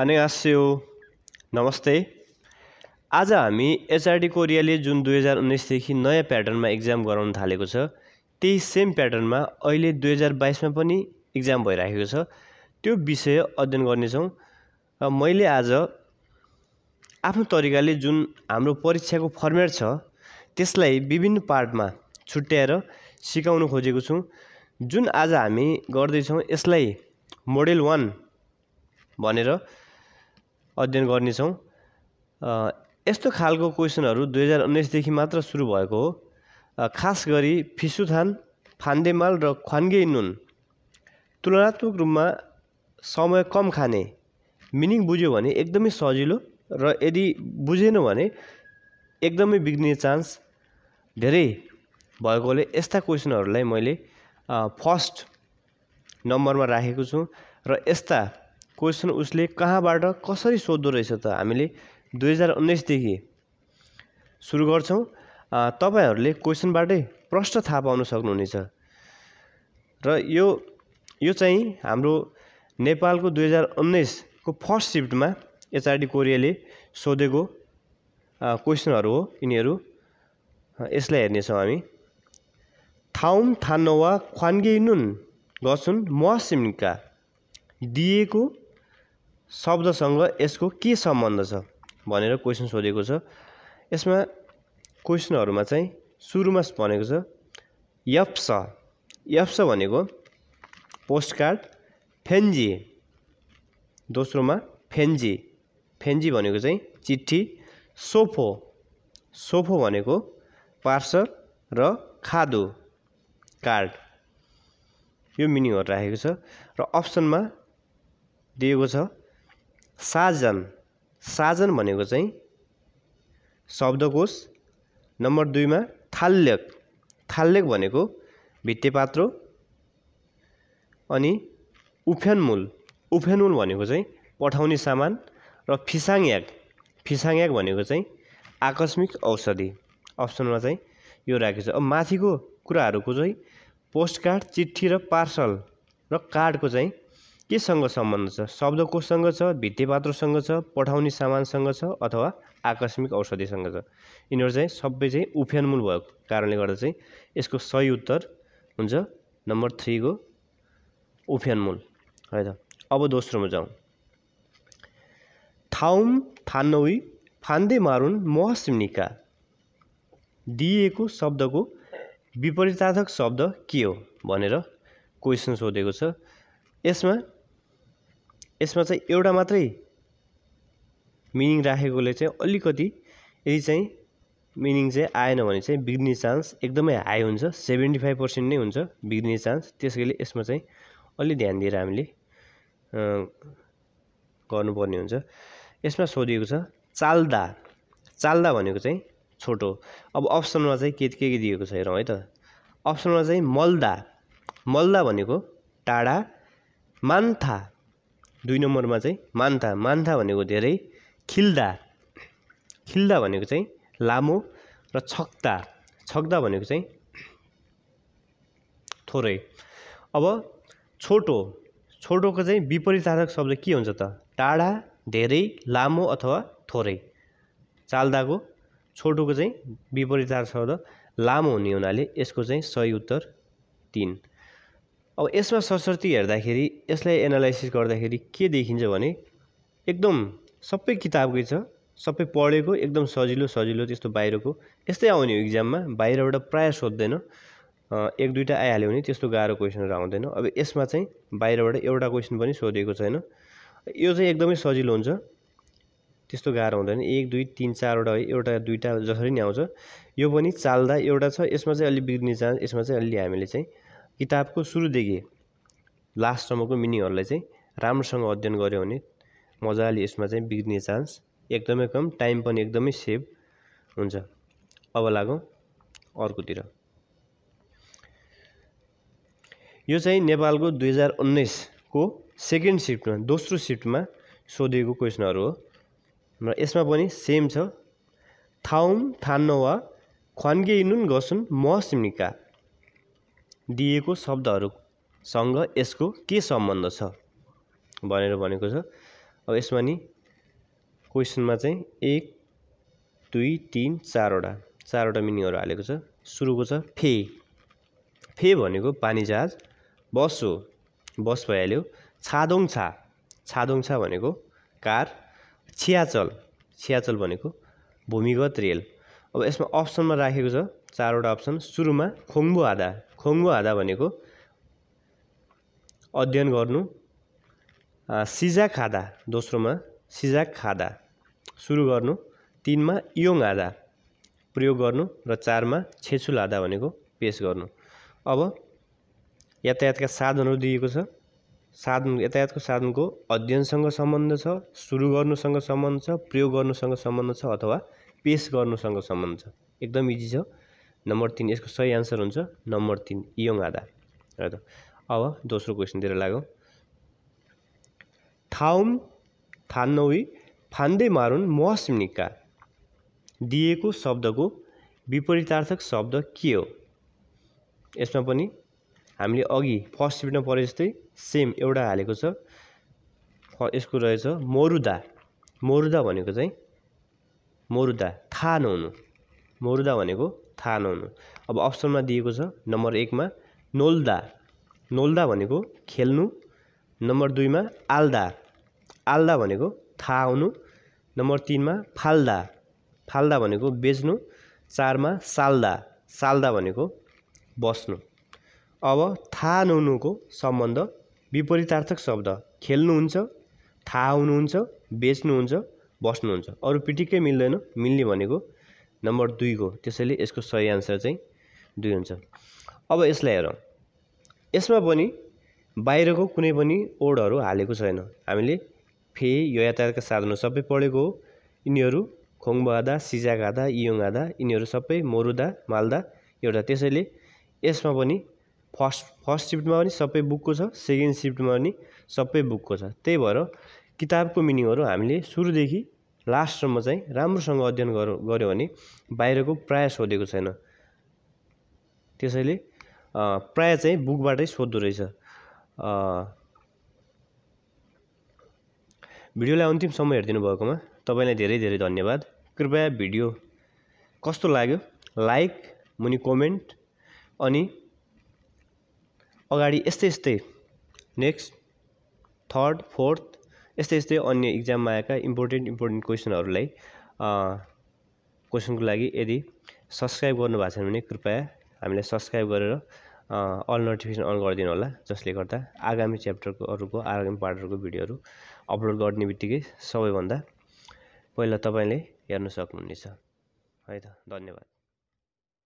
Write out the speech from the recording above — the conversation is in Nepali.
अनि आस्यो नमस्ते आज हामी एचआरडी कोरियाले जुन दुई हजार उन्नाइसदेखि नयाँ प्याटर्नमा इक्जाम गराउन थालेको छ त्यही सेम प्याटर्नमा अहिले दुई हजार बाइसमा पनि इक्जाम भइराखेको छ त्यो विषय अध्ययन गर्नेछौँ र मैले आज आफ्नो तरिकाले जुन हाम्रो परीक्षाको फर्मेट छ त्यसलाई विभिन्न पार्टमा छुट्याएर सिकाउन खोजेको छु जुन आज हामी गर्दैछौँ यसलाई मोडेल वान भनेर अध्ययन गर्नेछौँ यस्तो खालको क्वेसनहरू दुई हजार उन्नाइसदेखि मात्र सुरु भएको हो खास गरी फिसुथान फान्देमाल र ख्वान्गे नुन तुलनात्मक रूपमा समय कम खाने मिनिङ बुझ्यो भने एकदमै सजिलो र यदि बुझेन भने एकदमै बिग्रिने चान्स धेरै भएकोले यस्ता क्वेसनहरूलाई मैले फर्स्ट नम्बरमा राखेको छु र यस्ता क्वेसन उसले कहाँबाट कसरी सोध्दो रहेछ त हामीले दुई हजार उन्नाइसदेखि सुरु गर्छौँ तपाईँहरूले क्वेसनबाटै प्रश्न थाहा पाउन सक्नुहुनेछ र यो यो चाहिँ हाम्रो नेपालको दुई हजार उन्नाइसको फर्स्ट सिफ्टमा एचआरडी कोरियाले सोधेको क्वेसनहरू हो यिनीहरू यसलाई हेर्नेछौँ हामी थाउम थानोवा ख्वान्गे नुन गसुन मसिमका दिएको शब्दसँग यसको के सम्बन्ध छ भनेर क्वेसन सोधेको छ यसमा क्वेसनहरूमा चाहिँ सुरुमा भनेको छ यप्स यप्स भनेको पोस्ट कार्ड फेन्जी दोस्रोमा फेन्जी फेन्जी भनेको चाहिँ चिठी सोफो सोफो भनेको पार्सल र खादो कार्ड यो मिनिङहरू राखेको छ र अप्सनमा दिएको छ साजन साजन भनेको चाहिँ शब्दकोश नम्बर दुईमा थाल्यक थाल्यक भनेको भित्ते पात्र अनि उफ्यानमूल उफ्यानमूल भनेको चाहिँ पठाउने सामान र फिसाङ फिसाङयाक भनेको चाहिँ आकस्मिक औषधि अप्सनमा चाहिँ यो राखेको छ अब माथिको कुराहरूको चाहिँ पोस्ट कार्ड चिठी र पार्सल र कार्डको चाहिँ केसँग सम्बन्ध छ शब्द कोसँग छ पात्रसँग छ पठाउने सामानसँग छ अथवा आकस्मिक औषधिसँग छ यिनीहरू चाहिँ सबै चाहिँ उफ्यानमूल भएको कारणले गर्दा चाहिँ यसको सही उत्तर हुन्छ नम्बर थ्रीको उफ्यानमूल है त अब दोस्रोमा जाउँ थाउम थान्नवी फान्दे मारुन महसिम्निका दिएको शब्दको विपरीतार्थक शब्द के हो भनेर क्वेसन सोधेको छ यसमा यसमा चाहिँ एउटा मात्रै मिनिङ राखेकोले चाहिँ अलिकति यदि चाहिँ मिनिङ चाहिँ आएन भने चाहिँ बिग्रिने चान्स एकदमै हाई हुन्छ सेभेन्टी फाइभ पर्सेन्ट नै हुन्छ बिग्रिने चान्स त्यसैले यसमा चाहिँ अलि ध्यान दिएर हामीले गर्नुपर्ने हुन्छ यसमा सोधिएको छ चाल्दा चाल्दा भनेको चाहिँ छोटो अब अप्सनमा चाहिँ के के के दिएको छ हेरौँ है त अप्सनमा चाहिँ मल्दा मल्दा भनेको टाढा मान्था दुई नम्बरमा चाहिँ मान्था मान्था भनेको धेरै खिल्दा खिल्दा भनेको चाहिँ लामो र छक्दा छक्दा भनेको चाहिँ थोरै अब छोटो छोटोको चाहिँ विपरीतार्थक शब्द के हुन्छ त टाढा धेरै लामो अथवा थोरै चाल्दाको छोटोको चाहिँ विपरीतार्थक शब्द लामो हुने हुनाले यसको चाहिँ सही उत्तर तिन अब यसमा सरस्वती हेर्दाखेरि यसलाई एनालाइसिस गर्दाखेरि के देखिन्छ भने एकदम सबै किताबकै छ सबै पढेको एकदम सजिलो सजिलो त्यस्तो बाहिरको यस्तै आउने हो इक्जाममा बाहिरबाट प्रायः सोध्दैन एक दुईवटा आइहाल्यो भने त्यस्तो गाह्रो क्वेसनहरू आउँदैन अब यसमा चाहिँ बाहिरबाट एउटा क्वेसन पनि सोधेको छैन यो चाहिँ एकदमै सजिलो हुन्छ त्यस्तो गाह्रो हुँदैन एक दुई तिन चारवटा है एउटा दुईवटा जसरी नै आउँछ यो पनि चाल्दा एउटा छ यसमा चाहिँ अलिक बिग्रिने चान्स यसमा चाहिँ अलि हामीले चाहिँ किताबको सुरुदेखि लास्टसम्मको मिनिङहरूलाई चाहिँ राम्रोसँग अध्ययन गऱ्यो भने मजाले यसमा चाहिँ बिग्रिने चान्स एकदमै कम टाइम पनि एकदमै सेभ हुन्छ अब लागौँ अर्कोतिर यो चाहिँ नेपालको दुई हजार उन्नाइसको सेकेन्ड सिफ्टमा दोस्रो सिफ्टमा सोधिएको क्वेसनहरू हो र यसमा पनि सेम छ थाउम थान्नवा ख्वान्गे इनुन गसुन म सिम्निका दिएको शब्दहरूसँग यसको के सम्बन्ध छ भनेर भनेको छ अब यसमा नि क्वेसनमा चाहिँ एक दुई तिन चारवटा चारवटा मिनिङहरू हालेको छ सुरुको छ फे फे भनेको पानी जहाज बस हो बस भइहाल्यो छादोङ छा छादोङ छा भनेको कार छियाचल छियाचल भनेको भूमिगत रेल अब यसमा अप्सनमा राखेको छ चारवटा अप्सन सुरुमा खोङ्बु आधा खोङ्गो हाँदा भनेको अध्ययन गर्नु सिजा खादा दोस्रोमा सिजा खादा सुरु गर्नु तिनमा योङ आधा प्रयोग गर्नु र चारमा छेसुल आधा भनेको पेस गर्नु अब यातायातका साधनहरू दिएको छ साधन यातायातको साधनको अध्ययनसँग सम्बन्ध छ सुरु गर्नुसँग सम्बन्ध छ प्रयोग गर्नुसँग सम्बन्ध छ अथवा पेस गर्नुसँग सम्बन्ध छ एकदम इजी छ नम्बर तिन यसको सही आन्सर हुन्छ नम्बर तिन इयोङ आधार र त अब दोस्रो क्वेसनतिर लागौँ थाउम थान्नौई फान्दै मारुन महसिम्निका दिएको शब्दको विपरीतार्थक शब्द के हो यसमा पनि हामीले अघि फर्स्ट सिफ्टमा परे जस्तै सेम एउटा हालेको छ यसको रहेछ मरुदा मरुदा भनेको चाहिँ मरुदा थाहा नहुनु मरुदा भनेको थाहा नहुनु अब अप्सनमा दिएको छ नम्बर एकमा नोल्दा नोल्दा भनेको खेल्नु नम्बर दुईमा आल्दा आल्दा भनेको थाहा हुनु नम्बर तिनमा फाल्दा फाल्दा भनेको बेच्नु चारमा साल्दा साल्दा भनेको बस्नु अब थाहा नहुनुको सम्बन्ध विपरीतार्थक शब्द खेल्नुहुन्छ थाहा हुनुहुन्छ बेच्नुहुन्छ बस्नुहुन्छ अरू पिटिक्कै मिल्दैन मिल्ने भनेको नम्बर दुईको त्यसैले यसको सही आन्सर चाहिँ दुई हुन्छ अब यसलाई हेरौँ यसमा पनि बाहिरको कुनै पनि ओडहरू हालेको छैन हामीले फे यो यातायातका साधनहरू सबै पढेको हो यिनीहरू खोङबादा सिजागादा इयोङादा यिनीहरू सबै मरुदा मालदा एउटा त्यसैले यसमा पनि फर्स्ट फर्स्ट सिफ्टमा पनि सबै बुकको छ सेकेन्ड सिफ्टमा पनि सबै बुकको छ त्यही भएर किताबको मिनिङहरू हामीले सुरुदेखि लास्टसम्म चाहिँ राम्रोसँग अध्ययन गर्यो गऱ्यो भने बाहिरको प्राय सोधेको छैन त्यसैले प्राय चाहिँ बुकबाटै सोध्दो रहेछ भिडियोलाई अन्तिमसम्म हेरिदिनु भएकोमा तपाईँलाई धेरै धेरै धन्यवाद कृपया भिडियो कस्तो लाग्यो लाइक मुनि कमेन्ट अनि अगाडि यस्तै यस्तै नेक्स्ट थर्ड फोर्थ यस्तै यस्तै अन्य इक्जाममा आएका इम्पोर्टेन्ट इम्पोर्टेन्ट क्वेसनहरूलाई क्वेसनको लागि यदि सब्सक्राइब गर्नुभएको छैन भने कृपया हामीलाई सब्सक्राइब गरेर अल नोटिफिकेसन अन गरिदिनु होला जसले गर्दा आगामी च्याप्टरको अरूको आगामी पार्टहरूको भिडियोहरू अपलोड गर्ने बित्तिकै सबैभन्दा पहिला तपाईँले हेर्न सक्नुहुनेछ है त धन्यवाद